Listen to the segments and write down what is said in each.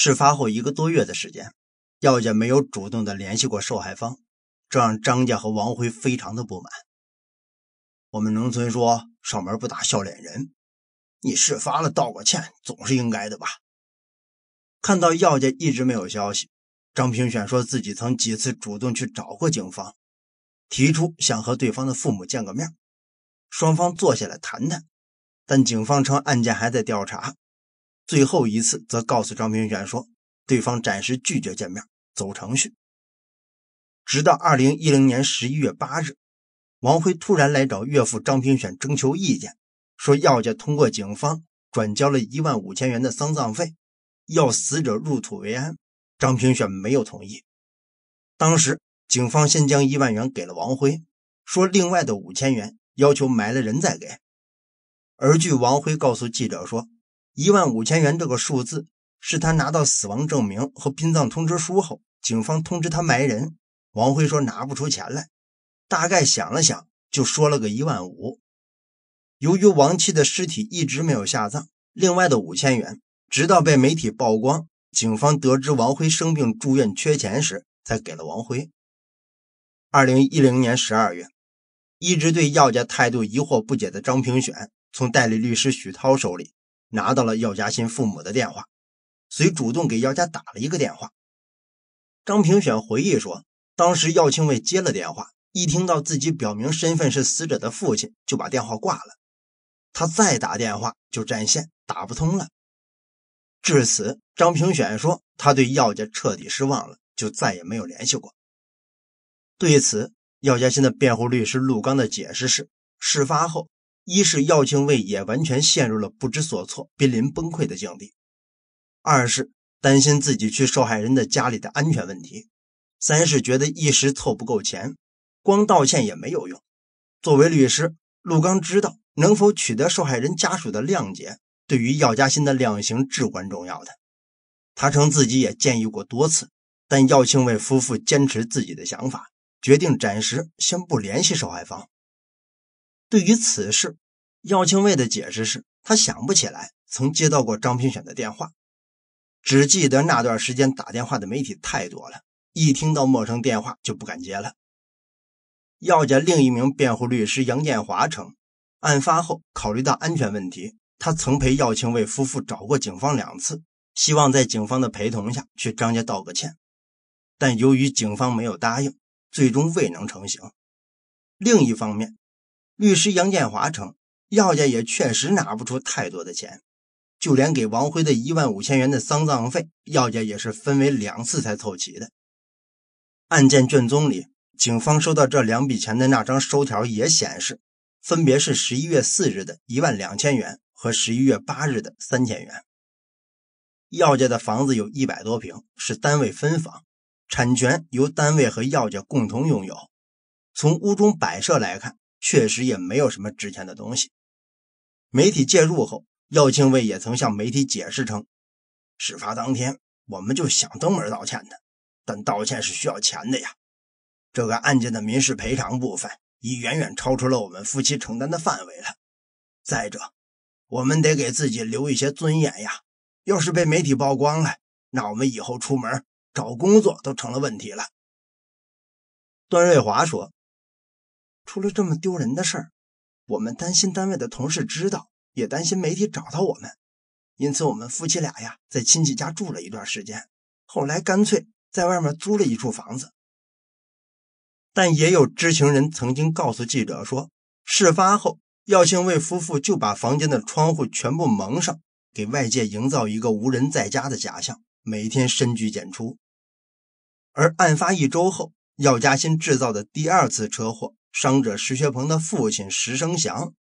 事发后一个多月的时间，药家没有主动的联系过受害方，这让张家和王辉非常的不满。我们农村说，上门不打笑脸人，你事发了道个歉总是应该的吧？看到药家一直没有消息，张平选说自己曾几次主动去找过警方，提出想和对方的父母见个面，双方坐下来谈谈，但警方称案件还在调查。最后一次，则告诉张平选说，对方暂时拒绝见面，走程序。直到二零一零年十一月八日，王辉突然来找岳父张平选征求意见，说要家通过警方转交了一万五千元的丧葬费，要死者入土为安。张平选没有同意。当时，警方先将一万元给了王辉，说另外的五千元要求埋了人再给。而据王辉告诉记者说。一万五千元这个数字，是他拿到死亡证明和殡葬通知书后，警方通知他埋人。王辉说拿不出钱来，大概想了想，就说了个一万五。由于王妻的尸体一直没有下葬，另外的五千元，直到被媒体曝光，警方得知王辉生病住院缺钱时，才给了王辉。二零一零年十二月，一直对药家态度疑惑不解的张平选，从代理律师许涛手里。拿到了药家鑫父母的电话，遂主动给药家打了一个电话。张平选回忆说，当时药庆卫接了电话，一听到自己表明身份是死者的父亲，就把电话挂了。他再打电话就占线，打不通了。至此，张平选说他对药家彻底失望了，就再也没有联系过。对此，药家鑫的辩护律师陆刚的解释是：事发后。一是药庆卫也完全陷入了不知所措、濒临崩溃的境地；二是担心自己去受害人的家里的安全问题；三是觉得一时凑不够钱，光道歉也没有用。作为律师，陆刚知道能否取得受害人家属的谅解，对于药家鑫的量刑至关重要的。他称自己也建议过多次，但药庆卫夫妇坚持自己的想法，决定暂时先不联系受害方。对于此事，药庆卫的解释是，他想不起来曾接到过张平选的电话，只记得那段时间打电话的媒体太多了，一听到陌生电话就不敢接了。药家另一名辩护律师杨建华称，案发后考虑到安全问题，他曾陪药庆卫夫妇找过警方两次，希望在警方的陪同下去张家道个歉，但由于警方没有答应，最终未能成行。另一方面。律师杨建华称，药家也确实拿不出太多的钱，就连给王辉的一万五千元的丧葬费，药家也是分为两次才凑齐的。案件卷宗里，警方收到这两笔钱的那张收条也显示，分别是十一月四日的一万两千元和十一月八日的三千元。药家的房子有一百多平，是单位分房，产权由单位和药家共同拥有。从屋中摆设来看。确实也没有什么值钱的东西。媒体介入后，药庆卫也曾向媒体解释称：“事发当天，我们就想登门道歉的，但道歉是需要钱的呀。这个案件的民事赔偿部分，已远远超出了我们夫妻承担的范围了。再者，我们得给自己留一些尊严呀。要是被媒体曝光了，那我们以后出门找工作都成了问题了。”段瑞华说。出了这么丢人的事儿，我们担心单位的同事知道，也担心媒体找到我们，因此我们夫妻俩呀，在亲戚家住了一段时间，后来干脆在外面租了一处房子。但也有知情人曾经告诉记者说，事发后，药庆卫夫妇就把房间的窗户全部蒙上，给外界营造一个无人在家的假象，每天深居简出。而案发一周后，药家鑫制造的第二次车祸。伤者石学鹏的父亲石生祥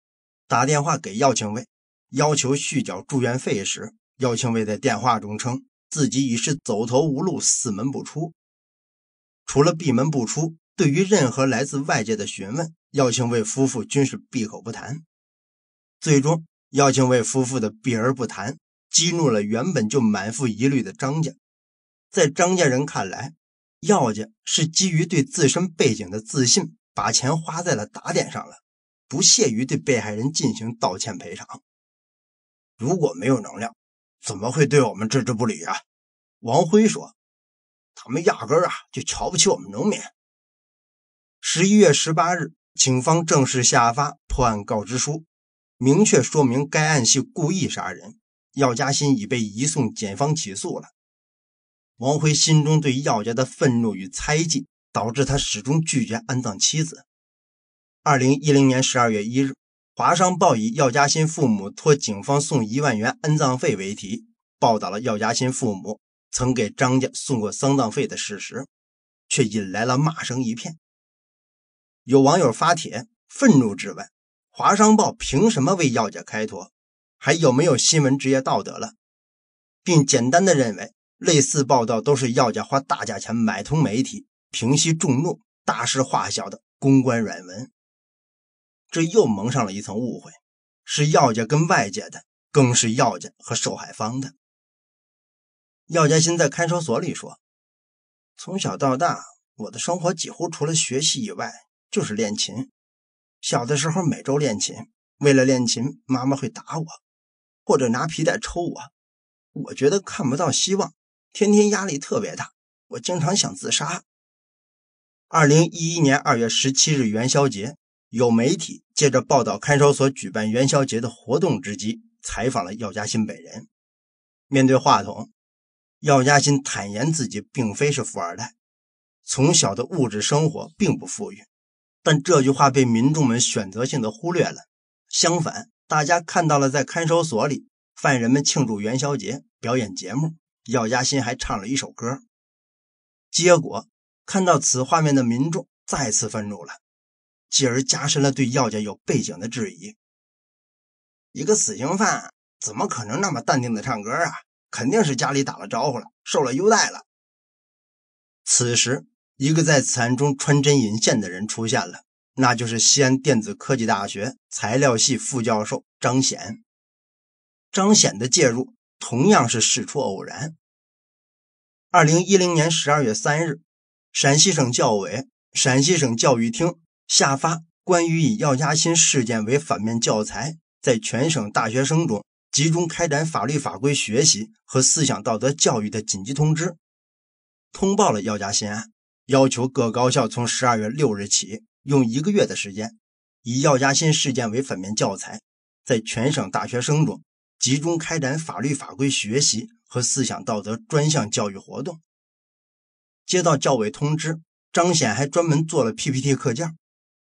打电话给药庆卫，要求续缴住院费时，药庆卫在电话中称自己已是走投无路，四门不出。除了闭门不出，对于任何来自外界的询问，药庆卫夫妇均是闭口不谈。最终，药庆卫夫妇的避而不谈，激怒了原本就满腹疑虑的张家。在张家人看来，药家是基于对自身背景的自信。把钱花在了打点上了，不屑于对被害人进行道歉赔偿。如果没有能量，怎么会对我们置之不理啊？王辉说：“他们压根啊就瞧不起我们农民。”十一月十八日，警方正式下发破案告知书，明确说明该案系故意杀人，药家鑫已被移送检方起诉了。王辉心中对药家的愤怒与猜忌。导致他始终拒绝安葬妻子。二零一零年十二月一日，《华商报》以“药家鑫父母托警方送一万元安葬费”为题，报道了药家鑫父母曾给张家送过丧葬费的事实，却引来了骂声一片。有网友发帖愤怒质问：“华商报凭什么为药家开脱？还有没有新闻职业道德了？”并简单的认为，类似报道都是药家花大价钱买通媒体。平息众怒、大事化小的公关软文，这又蒙上了一层误会，是药家跟外界的，更是药家和受害方的。药家鑫在看守所里说：“从小到大，我的生活几乎除了学习以外就是练琴。小的时候每周练琴，为了练琴，妈妈会打我，或者拿皮带抽我。我觉得看不到希望，天天压力特别大，我经常想自杀。”二零一一年二月十七日元宵节，有媒体借着报道看守所举办元宵节的活动之机，采访了药家鑫本人。面对话筒，药家鑫坦言自己并非是富二代，从小的物质生活并不富裕。但这句话被民众们选择性的忽略了。相反，大家看到了在看守所里，犯人们庆祝元宵节，表演节目，药家鑫还唱了一首歌。结果。看到此画面的民众再次愤怒了，继而加深了对药家有背景的质疑。一个死刑犯怎么可能那么淡定的唱歌啊？肯定是家里打了招呼了，受了优待了。此时，一个在此案中穿针引线的人出现了，那就是西安电子科技大学材料系副教授张显。张显的介入同样是事出偶然。二零一零年十二月三日。陕西省教委、陕西省教育厅下发关于以药家鑫事件为反面教材，在全省大学生中集中开展法律法规学习和思想道德教育的紧急通知，通报了药家鑫案，要求各高校从十二月六日起，用一个月的时间，以药家鑫事件为反面教材，在全省大学生中集中开展法律法规学习和思想道德专项教育活动。接到教委通知，张显还专门做了 PPT 课件，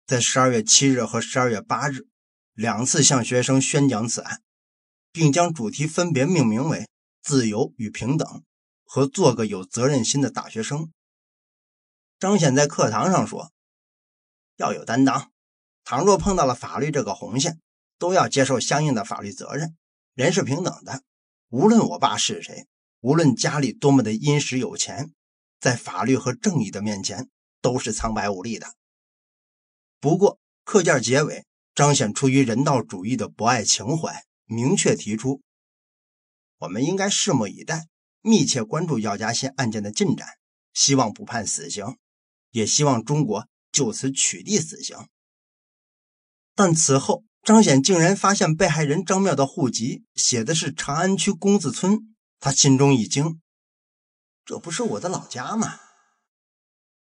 在十二月七日和十二月八日两次向学生宣讲此案，并将主题分别命名为“自由与平等”和“做个有责任心的大学生”。张显在课堂上说：“要有担当，倘若碰到了法律这个红线，都要接受相应的法律责任。人是平等的，无论我爸是谁，无论家里多么的殷实有钱。”在法律和正义的面前，都是苍白无力的。不过，课件结尾彰显出于人道主义的博爱情怀，明确提出，我们应该拭目以待，密切关注药家鑫案件的进展，希望不判死刑，也希望中国就此取缔死刑。但此后，彰显竟然发现被害人张妙的户籍写的是长安区公子村，他心中一惊。这不是我的老家吗？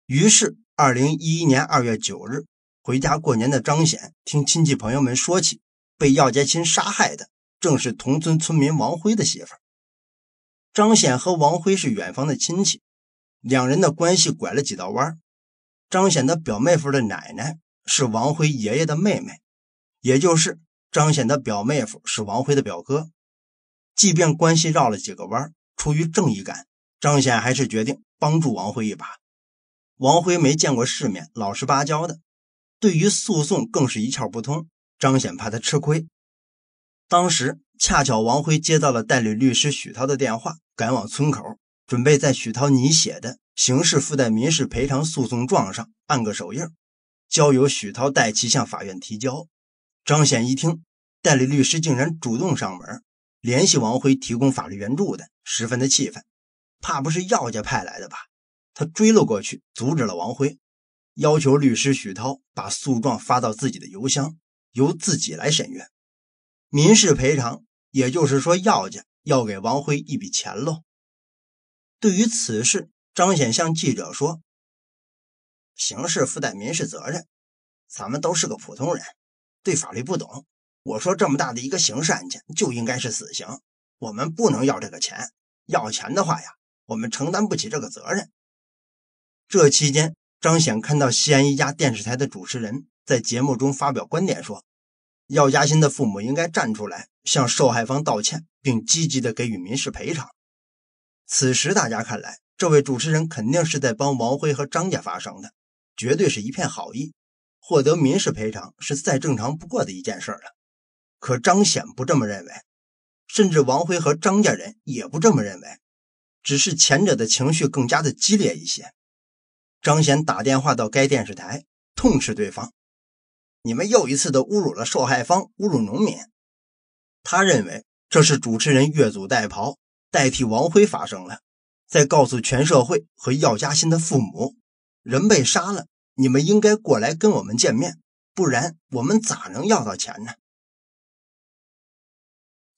于是，二零一一年二月九日回家过年的张显，听亲戚朋友们说起，被药家亲杀害的正是同村村民王辉的媳妇。张显和王辉是远方的亲戚，两人的关系拐了几道弯。张显的表妹夫的奶奶是王辉爷爷的妹妹，也就是张显的表妹夫是王辉的表哥。即便关系绕了几个弯，出于正义感。张显还是决定帮助王辉一把。王辉没见过世面，老实巴交的，对于诉讼更是一窍不通。张显怕他吃亏，当时恰巧王辉接到了代理律师许涛的电话，赶往村口，准备在许涛拟写的刑事附带民事赔偿诉讼状上按个手印，交由许涛代其向法院提交。张显一听，代理律师竟然主动上门联系王辉提供法律援助的，十分的气愤。怕不是药家派来的吧？他追了过去，阻止了王辉，要求律师许涛把诉状发到自己的邮箱，由自己来审阅民事赔偿，也就是说，药家要给王辉一笔钱喽。对于此事，张显向记者说：“刑事附带民事责任，咱们都是个普通人，对法律不懂。我说这么大的一个刑事案件，就应该是死刑，我们不能要这个钱，要钱的话呀。”我们承担不起这个责任。这期间，张显看到西安一家电视台的主持人在节目中发表观点说：“药家鑫的父母应该站出来向受害方道歉，并积极的给予民事赔偿。”此时，大家看来，这位主持人肯定是在帮王辉和张家发声的，绝对是一片好意。获得民事赔偿是再正常不过的一件事了。可张显不这么认为，甚至王辉和张家人也不这么认为。只是前者的情绪更加的激烈一些。张显打电话到该电视台，痛斥对方：“你们又一次的侮辱了受害方，侮辱农民。”他认为这是主持人越俎代庖，代替王辉发声了，在告诉全社会和药家鑫的父母：“人被杀了，你们应该过来跟我们见面，不然我们咋能要到钱呢？”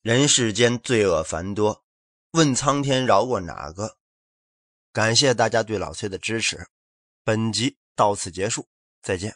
人世间罪恶繁多。问苍天饶过哪个？感谢大家对老崔的支持，本集到此结束，再见。